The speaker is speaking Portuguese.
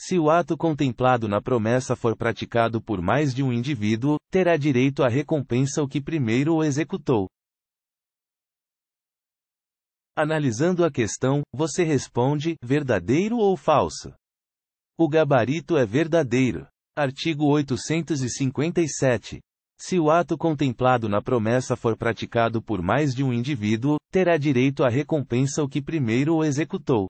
Se o ato contemplado na promessa for praticado por mais de um indivíduo, terá direito à recompensa o que primeiro o executou. Analisando a questão, você responde: verdadeiro ou falso? O gabarito é verdadeiro. Artigo 857. Se o ato contemplado na promessa for praticado por mais de um indivíduo, terá direito à recompensa o que primeiro o executou.